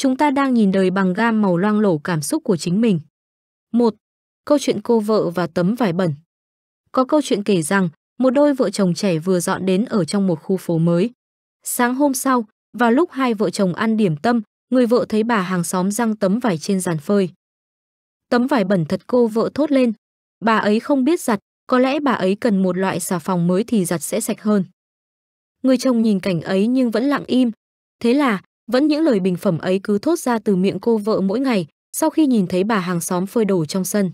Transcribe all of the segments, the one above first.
Chúng ta đang nhìn đời bằng gam màu loang lổ cảm xúc của chính mình. Một, Câu chuyện cô vợ và tấm vải bẩn. Có câu chuyện kể rằng, một đôi vợ chồng trẻ vừa dọn đến ở trong một khu phố mới. Sáng hôm sau, vào lúc hai vợ chồng ăn điểm tâm, người vợ thấy bà hàng xóm răng tấm vải trên giàn phơi. Tấm vải bẩn thật cô vợ thốt lên. Bà ấy không biết giặt, có lẽ bà ấy cần một loại xà phòng mới thì giặt sẽ sạch hơn. Người chồng nhìn cảnh ấy nhưng vẫn lặng im. Thế là, vẫn những lời bình phẩm ấy cứ thốt ra từ miệng cô vợ mỗi ngày, sau khi nhìn thấy bà hàng xóm phơi đồ trong sân.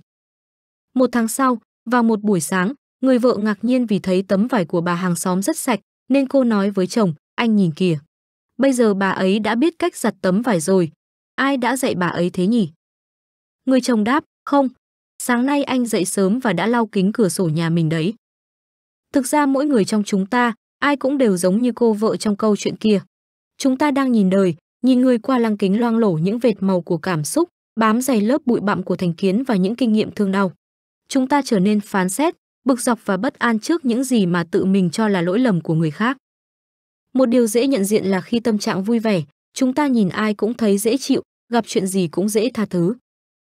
Một tháng sau, vào một buổi sáng, người vợ ngạc nhiên vì thấy tấm vải của bà hàng xóm rất sạch, nên cô nói với chồng, anh nhìn kìa. Bây giờ bà ấy đã biết cách giặt tấm vải rồi, ai đã dạy bà ấy thế nhỉ? Người chồng đáp, không, sáng nay anh dậy sớm và đã lau kính cửa sổ nhà mình đấy. Thực ra mỗi người trong chúng ta, ai cũng đều giống như cô vợ trong câu chuyện kia. Chúng ta đang nhìn đời, nhìn người qua lăng kính loang lổ những vệt màu của cảm xúc, bám dày lớp bụi bặm của thành kiến và những kinh nghiệm thương đau. Chúng ta trở nên phán xét, bực dọc và bất an trước những gì mà tự mình cho là lỗi lầm của người khác. Một điều dễ nhận diện là khi tâm trạng vui vẻ, chúng ta nhìn ai cũng thấy dễ chịu, gặp chuyện gì cũng dễ tha thứ.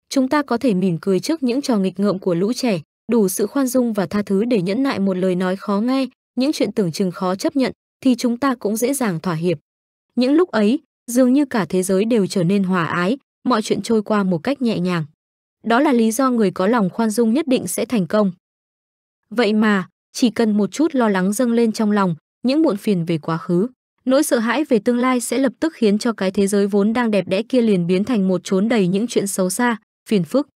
Chúng ta có thể mỉm cười trước những trò nghịch ngợm của lũ trẻ, đủ sự khoan dung và tha thứ để nhẫn nại một lời nói khó nghe, những chuyện tưởng chừng khó chấp nhận thì chúng ta cũng dễ dàng thỏa hiệp. Những lúc ấy, dường như cả thế giới đều trở nên hòa ái, mọi chuyện trôi qua một cách nhẹ nhàng. Đó là lý do người có lòng khoan dung nhất định sẽ thành công. Vậy mà, chỉ cần một chút lo lắng dâng lên trong lòng, những muộn phiền về quá khứ, nỗi sợ hãi về tương lai sẽ lập tức khiến cho cái thế giới vốn đang đẹp đẽ kia liền biến thành một chốn đầy những chuyện xấu xa, phiền phức.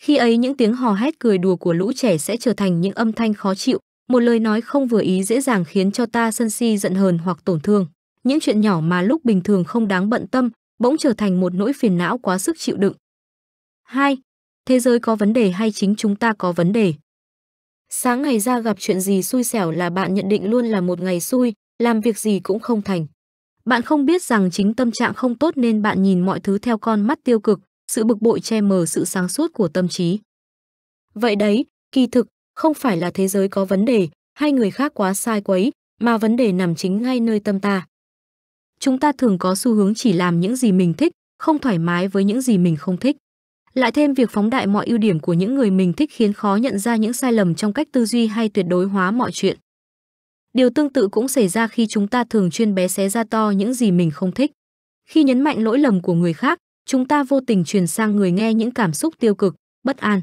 Khi ấy những tiếng hò hét cười đùa của lũ trẻ sẽ trở thành những âm thanh khó chịu, một lời nói không vừa ý dễ dàng khiến cho ta sân si giận hờn hoặc tổn thương những chuyện nhỏ mà lúc bình thường không đáng bận tâm, bỗng trở thành một nỗi phiền não quá sức chịu đựng. 2. Thế giới có vấn đề hay chính chúng ta có vấn đề? Sáng ngày ra gặp chuyện gì xui xẻo là bạn nhận định luôn là một ngày xui, làm việc gì cũng không thành. Bạn không biết rằng chính tâm trạng không tốt nên bạn nhìn mọi thứ theo con mắt tiêu cực, sự bực bội che mờ sự sáng suốt của tâm trí. Vậy đấy, kỳ thực, không phải là thế giới có vấn đề hay người khác quá sai quấy, mà vấn đề nằm chính ngay nơi tâm ta chúng ta thường có xu hướng chỉ làm những gì mình thích không thoải mái với những gì mình không thích lại thêm việc phóng đại mọi ưu điểm của những người mình thích khiến khó nhận ra những sai lầm trong cách tư duy hay tuyệt đối hóa mọi chuyện điều tương tự cũng xảy ra khi chúng ta thường chuyên bé xé ra to những gì mình không thích khi nhấn mạnh lỗi lầm của người khác chúng ta vô tình truyền sang người nghe những cảm xúc tiêu cực bất an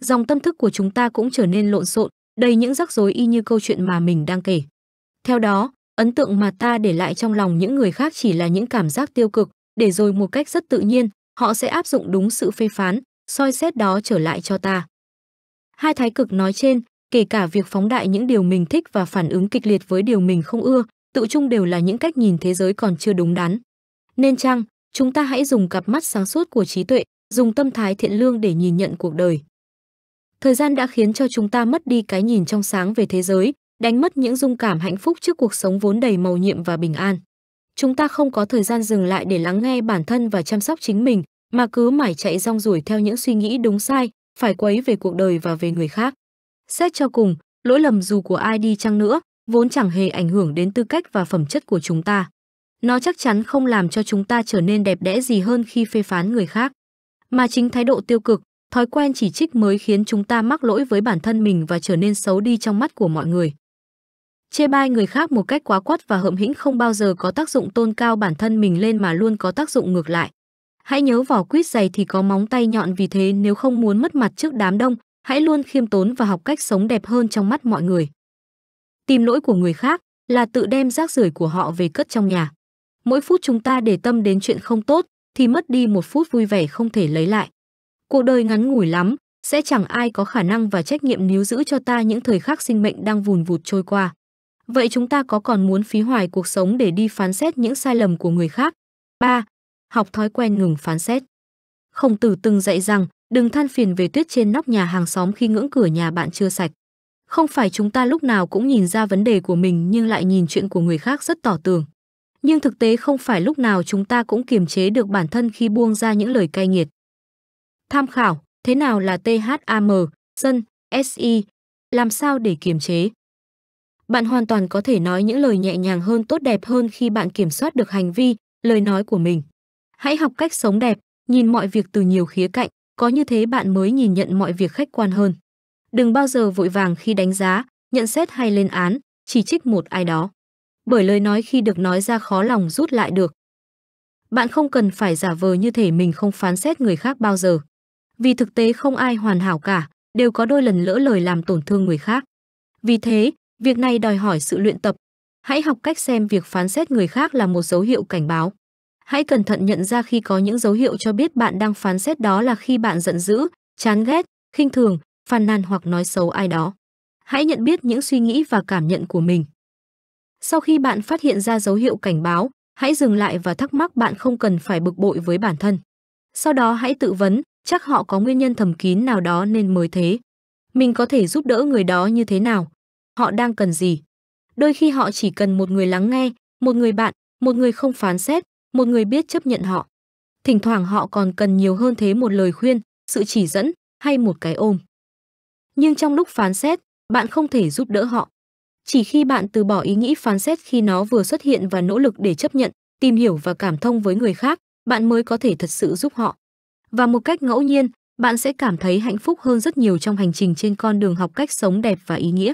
dòng tâm thức của chúng ta cũng trở nên lộn xộn đầy những rắc rối y như câu chuyện mà mình đang kể theo đó Ấn tượng mà ta để lại trong lòng những người khác chỉ là những cảm giác tiêu cực, để rồi một cách rất tự nhiên, họ sẽ áp dụng đúng sự phê phán, soi xét đó trở lại cho ta. Hai thái cực nói trên, kể cả việc phóng đại những điều mình thích và phản ứng kịch liệt với điều mình không ưa, tự chung đều là những cách nhìn thế giới còn chưa đúng đắn. Nên chăng, chúng ta hãy dùng cặp mắt sáng suốt của trí tuệ, dùng tâm thái thiện lương để nhìn nhận cuộc đời. Thời gian đã khiến cho chúng ta mất đi cái nhìn trong sáng về thế giới, đánh mất những dung cảm hạnh phúc trước cuộc sống vốn đầy màu nhiệm và bình an. Chúng ta không có thời gian dừng lại để lắng nghe bản thân và chăm sóc chính mình, mà cứ mải chạy rong ruổi theo những suy nghĩ đúng sai, phải quấy về cuộc đời và về người khác. Xét cho cùng, lỗi lầm dù của ai đi chăng nữa, vốn chẳng hề ảnh hưởng đến tư cách và phẩm chất của chúng ta. Nó chắc chắn không làm cho chúng ta trở nên đẹp đẽ gì hơn khi phê phán người khác. Mà chính thái độ tiêu cực, thói quen chỉ trích mới khiến chúng ta mắc lỗi với bản thân mình và trở nên xấu đi trong mắt của mọi người. Chê bai người khác một cách quá quắt và hợm hĩnh không bao giờ có tác dụng tôn cao bản thân mình lên mà luôn có tác dụng ngược lại. Hãy nhớ vỏ quýt dày thì có móng tay nhọn vì thế nếu không muốn mất mặt trước đám đông, hãy luôn khiêm tốn và học cách sống đẹp hơn trong mắt mọi người. Tìm lỗi của người khác là tự đem rác rưởi của họ về cất trong nhà. Mỗi phút chúng ta để tâm đến chuyện không tốt thì mất đi một phút vui vẻ không thể lấy lại. Cuộc đời ngắn ngủi lắm, sẽ chẳng ai có khả năng và trách nhiệm níu giữ cho ta những thời khắc sinh mệnh đang vùn vụt trôi qua. Vậy chúng ta có còn muốn phí hoài cuộc sống để đi phán xét những sai lầm của người khác? 3. Học thói quen ngừng phán xét. Khổng Tử từng dạy rằng, đừng than phiền về tuyết trên nóc nhà hàng xóm khi ngưỡng cửa nhà bạn chưa sạch. Không phải chúng ta lúc nào cũng nhìn ra vấn đề của mình nhưng lại nhìn chuyện của người khác rất tỏ tường. Nhưng thực tế không phải lúc nào chúng ta cũng kiềm chế được bản thân khi buông ra những lời cay nghiệt. Tham khảo, thế nào là THAM, dân, SI, làm sao để kiềm chế? bạn hoàn toàn có thể nói những lời nhẹ nhàng hơn tốt đẹp hơn khi bạn kiểm soát được hành vi lời nói của mình hãy học cách sống đẹp nhìn mọi việc từ nhiều khía cạnh có như thế bạn mới nhìn nhận mọi việc khách quan hơn đừng bao giờ vội vàng khi đánh giá nhận xét hay lên án chỉ trích một ai đó bởi lời nói khi được nói ra khó lòng rút lại được bạn không cần phải giả vờ như thể mình không phán xét người khác bao giờ vì thực tế không ai hoàn hảo cả đều có đôi lần lỡ lời làm tổn thương người khác vì thế Việc này đòi hỏi sự luyện tập. Hãy học cách xem việc phán xét người khác là một dấu hiệu cảnh báo. Hãy cẩn thận nhận ra khi có những dấu hiệu cho biết bạn đang phán xét đó là khi bạn giận dữ, chán ghét, khinh thường, phàn nàn hoặc nói xấu ai đó. Hãy nhận biết những suy nghĩ và cảm nhận của mình. Sau khi bạn phát hiện ra dấu hiệu cảnh báo, hãy dừng lại và thắc mắc bạn không cần phải bực bội với bản thân. Sau đó hãy tự vấn, chắc họ có nguyên nhân thầm kín nào đó nên mới thế. Mình có thể giúp đỡ người đó như thế nào? họ đang cần gì. Đôi khi họ chỉ cần một người lắng nghe, một người bạn, một người không phán xét, một người biết chấp nhận họ. Thỉnh thoảng họ còn cần nhiều hơn thế một lời khuyên, sự chỉ dẫn hay một cái ôm. Nhưng trong lúc phán xét, bạn không thể giúp đỡ họ. Chỉ khi bạn từ bỏ ý nghĩ phán xét khi nó vừa xuất hiện và nỗ lực để chấp nhận, tìm hiểu và cảm thông với người khác, bạn mới có thể thật sự giúp họ. Và một cách ngẫu nhiên, bạn sẽ cảm thấy hạnh phúc hơn rất nhiều trong hành trình trên con đường học cách sống đẹp và ý nghĩa.